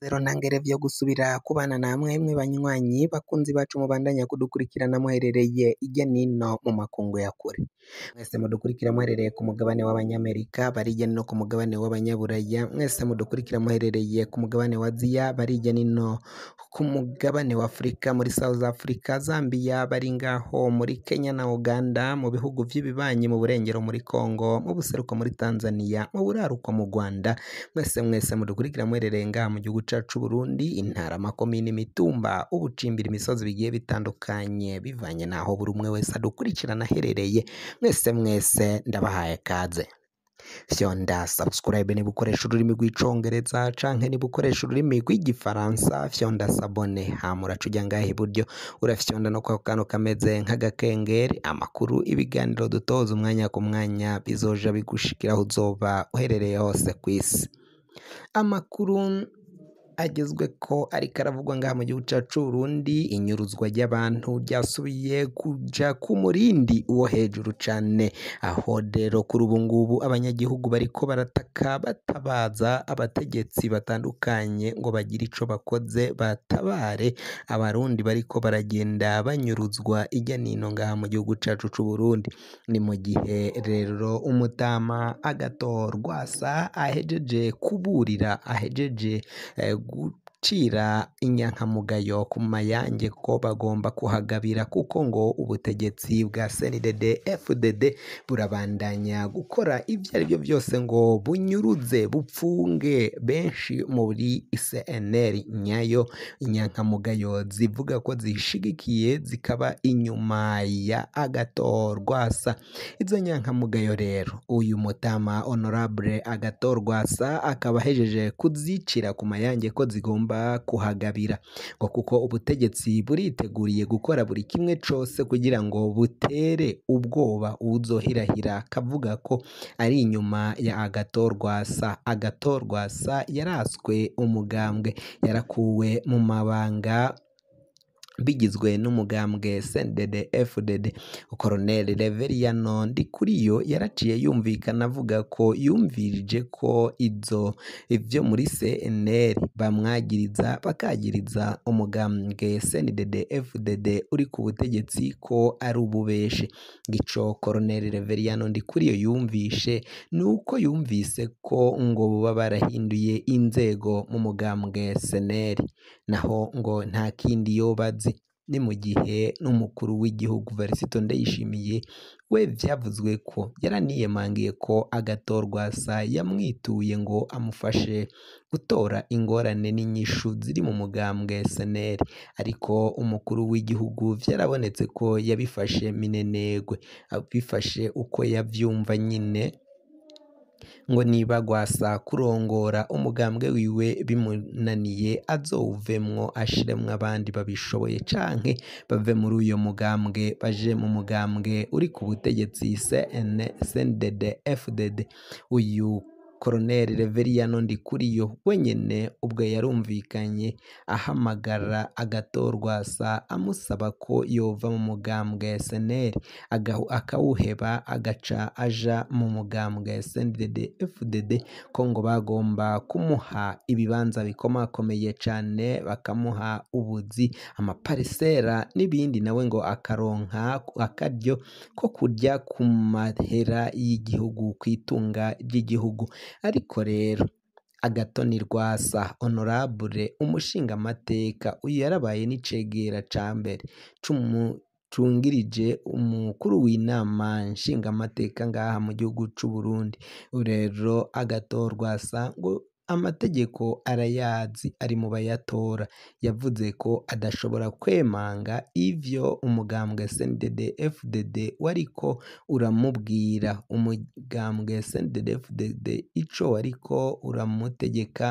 ntangere yo gusubira kubana na mwe banywanyi bakunzi bacu mubandanya kudukurikirana muherereye ijya nino mu makungu ya kure mwese mudukurikira muherereye ku mugabane w'abanyamerika bari ijya nino ku mugabane w'abanyaburaya mwese mudukurikira muherereye ku mugabane wa aziya bari nino ku mugabane wa afurika muri south africa zambia bari ngaho muri kenya na uganda mu bihugu by'ibibanyi mu burengero muri congo mu buseruko muri tanzania mu buraruko mu rwanda mwese mwese mudukurikira muherereye ngaha mu gihugu Gacaca Uburundi, Intara, Amakomine, Imitumba, Ubucimbiri, Imisozi bigiye bitandukanye bivanye n'aho buri umwe wese adukurikirana aherereye, mwese mwese ndabahaye kaze fyonda subscribe niba ukoresha ururimi rw'icongereza canke niba ukoresha ururimi rw'igifaransa fyonda sabone hama uraca ujya iburyo urafyonda no kwa kameze nk'agakengeri amakuru ibiganiro dutoza umwanya ku mwanya bizoja bigushikiraho uzoba uherereye hose ku isi amakuru agezwe ko ariko aravugwa ngaha mu gihugu cyacu c'Uburundi inyuruzwa ry'abantu ryasubiye kujya ku murindi wo hejuru cane aho rero kuri ubu ngubu abanyagihugu bariko barataka batabaza abategetsi batandukanye ngo bagire icyo bakoze batabare abarundi bariko baragenda banyuruzwa ijya nino ngaha mu gihugu cacu Burundi ni mu gihe rero umutama agatorwasa Rwasa ahejeje kuburira ahejeje eh, gut Acira inyankamugayo ku Mayange ko bagomba kuhagabira kuko ngo ubutegetsi bwa CNDD FDD burabandanya gukora ibyo ari byo byose ngo bunyuruze bupfunge benshi muri CNL nyayo inyankamugayo zivuga ko zishigikiye zikaba inyuma ya Agathon izo nyankamugayo rero uyu Mutama Honorable Agathon akaba ahejeje kuzicira ku Mayange ko zigomba tugomba kuhagabira ngo kuko ubutegetsi buriteguriye gukora buri kimwe cyose kugira ngo butere ubwoba uwuzohirahira akavuga ko ari inyuma ya agatorwasa agatorwasa yaraswe umugambwe yarakuwe mu mabanga bigizwe n'umugambwe CNDD FDD Col Reveriyano Ndikuriyo yaraciye yumvikana avuga ko yumvirije ko ibyo ivyo muri CNL bamwagiriza bakagiriza umugambwe CNDD FDD uri ku butegetsi ko ari ububeshi ico Col Reveriyano Ndikuriyo yumvishe nuko yumvise ko ngo baba barahinduye inzego mu mugambwe CNL naho ngo nta kindi yobazi ni mu gihe n'umukuru w'igihugu Varisito Ndayishimiye we byavuzwe ko yaraniyemangiye ko agatorwa sa yamwituye ngo amufashe gutora ingorane n'inyishu ziri mu mugambwe SNL ariko umukuru w'igihugu byarabonetse ko yabifashe minenegwe abifashe uko yabyumva nyine ngo nibagwasa kurongora umugambwe wiwe bimunaniye azowuvemwo ashiremwo abandi babishoboye canke bave muri uyo mugambwe baje mu mugambwe uri ku butegetsi CNDD FDD uyu Colonel Reverien Ndikuriyo wenyine ubwo yarumvikanye ahamagara agatorwasa amusaba ko yova mu mugambwe SNL akawuheba agaca aja mu mugambwe CNDD-FDD ko ngo bagomba kumuha ibibanza bikomakomeye cane bakamuha ubuzi amaparisera n'ibindi nawe ngo akaronka akaryo ko kuja ku mahera y'igihugu ku itunga ry'igihugu ariko rero agatoni rwasa honorable umushingamateka uyu yarabaye n'icegera ca mbere cungirije umukuru w'inama nshingamateka ngaha mu gihugu c'u Burundi rero ngo amategeko arayazi ari mu bayatora yavuze ko adashobora kwemanga ivyo umugambwe CNDD FDD wariko uramubwira umugambwe CNDD FDD ico wariko uramutegeka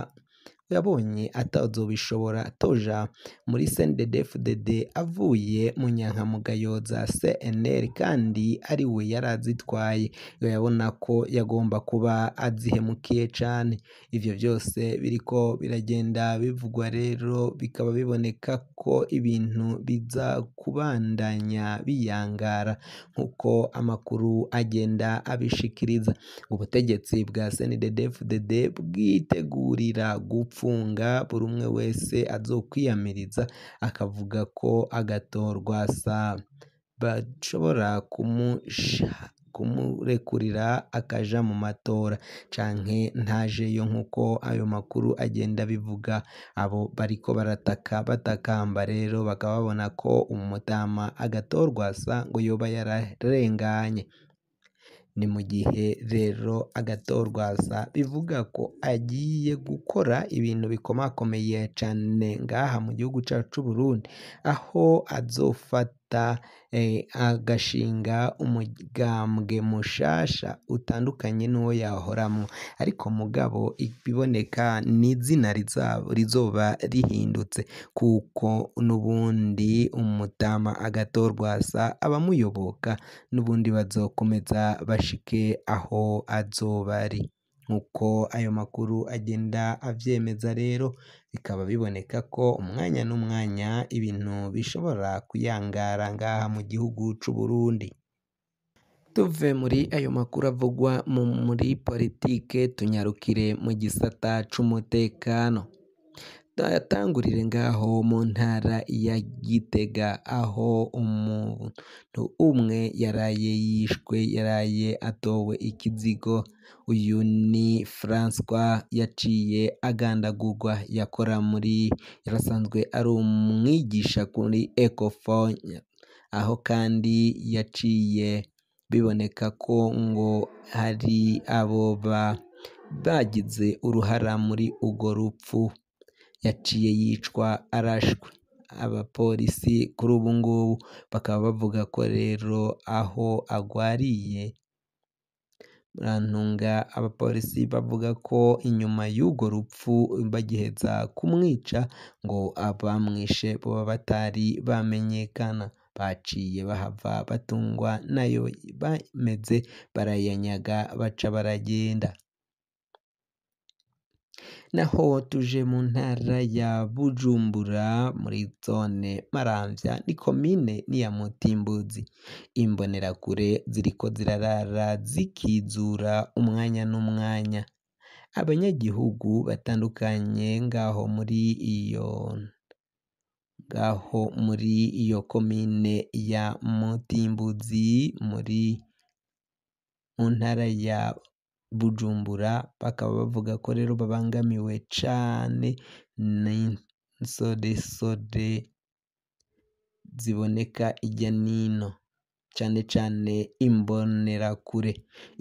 yabonye atazobishobora Toja muri CNDD-FDD avuye mu nyangamugayo za CNL kandi ari we yari azitwaye yabona ko yagomba kuba azihemukiye cyane ibyo byose ko biragenda bivugwa rero bikaba biboneka ko ibintu biza kubandanya biyangara nk'uko amakuru agenda abishikiriza ubutegetsi bwa CNDD-FDD bwitegurira gupfa gupfunga buri umwe wese azokwiyamiriza akavuga ko agatorwa saa bashobora kumurekurira akaja mu matora canke ntajeyo nk'uko ayo makuru agenda bivuga abo bariko barataka batakamba rero bakaba babona ko umutama agatorwa asa ngo yoba yararenganye Ni mu gihe rero agatorwaza bivuga ko agiye gukora ibintu bikomakomeye cyane ngaha mu gihugu cacu cy'u aho azofata Eh, agashinga umugambwe mushasha utandukanye n'uwo yahoramo ariko mugabo ibiboneka n’izina izina rizoba rihindutse kuko n'ubundi umutama agatorwasa abamuyoboka n'ubundi bazokomeza bashike aho azoba ari. nk'uko ayo makuru agenda abyemeza rero bikaba biboneka ko umwanya n'umwanya ibintu bishobora kuyangara ngaha mu gihugu cy'u Burundi. Tuve muri ayo makuru avugwa muri politike tunyarukire mu gisata cy'umutekano. Dayatangurire ngaho mu ntara ya Gitega aho umuntu umwe yaraye yishwe yaraye atowe ikizigo, uyu ni Francois yaciye agandagurwa yakora muri yari ari umwigisha kuri Ecofone, aho kandi yaciye biboneka ko ngo hari abo ba bagize uruhara muri urwo rupfu. yaciye yicwa arashwe abapolisi kuri ubu ngubu bakaba bavuga ko rero aho agwariye Murantunga abapolisi bavuga ko inyuma y'urwo rupfu bagiheza kumwica ngo abamwishe baba batari bamenyekana baciye bahava batungwa nayo bameze barayanyaga baca baragenda. naho tuje mu ntara ya Bujumbura muri zone Maramvya ni komine Niyamutimbuzi imbonerakure ziriko zirarara zikizura umwanya n'umwanya abanyagihugu batandukanye ngaho muri iyo ngaho muri iyo komine ya Mutimbuzi muri mu ntara ya Bujumbura bakaba bavuga ko rero babangamiwe cane n'insodesode ziboneka ijya n'ino. cyane cyane imbonerakure,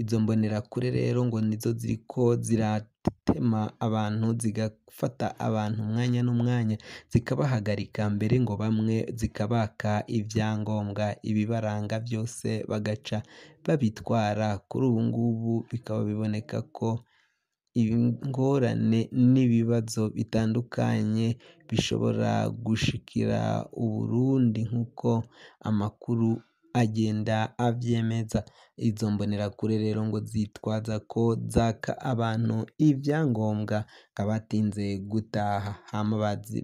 izo mbonerakure rero ngo nizo ziriko ziratema abantu zigafata abantu umwanya n'umwanya zikabahagarika mbere ngo bamwe zikabaka ibyangombwa ibibaranga byose bagaca babitwara, kuri ubu ngubu bikaba biboneka ko ingorane n'ibibazo bitandukanye bishobora gushikira u Burundi nk'uko amakuru agenda abyemeza, izo mbonerakure rero ngo zitwaza ko zaka abantu ibyangombwa nga batinze gutaha, hama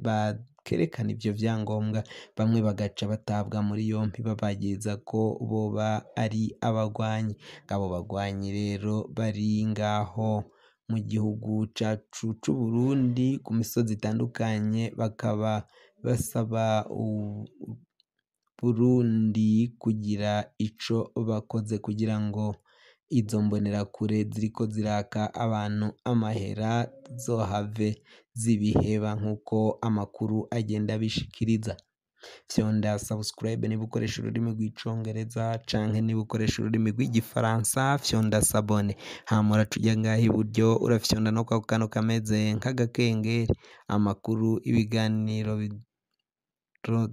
bakerekana ibyo byangombwa bamwe bagaca batabwa muri yombi babageza ko boba ari abagwanyi, abo bagwanyi rero bari ngaho mu gihugu cacu c'Uburundi ku misozi itandukanye bakaba basaba Burundi kugira ico bakoze kugira ngo izo mbonerakure ziriko ziraka abantu amahera zohave zibiheba nk'uko amakuru agenda abishikiriza vyonda subscribe niba ukoresha ururimi rw'icongereza canke niba ukoresha ururimi rw'igifaransa fyonda sabone hama uracuja ngaha iburyo urafyonda no kwako kantu kameze nk'agakengeri amakuru ibiganiro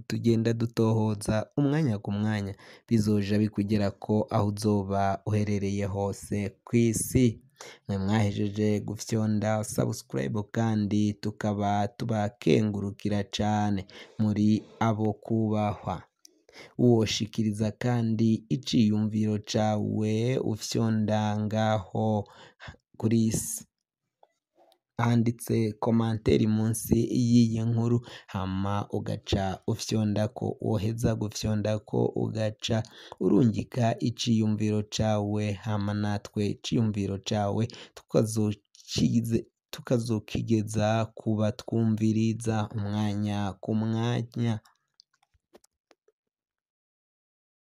tugenda dutohoza umwanya ku mwanya bizoja bikugera ko aho uzoba uherereye hose ku isi mwe mwahejeje gufyonda subscribe kandi tukaba tubakengurukira cane muri abo kubahwa woshikiriza kandi iciyumviro cawe ufyonda ngaho kuri isi handitse komanteri munsi y'iyi nkuru hama ugaca ufyondako woheza ko ugaca urungika iciyumviro cawe hama natwe iciyumviro cawe tukazokize tukazokigeza kuba batwumviriza umwanya ku mwanya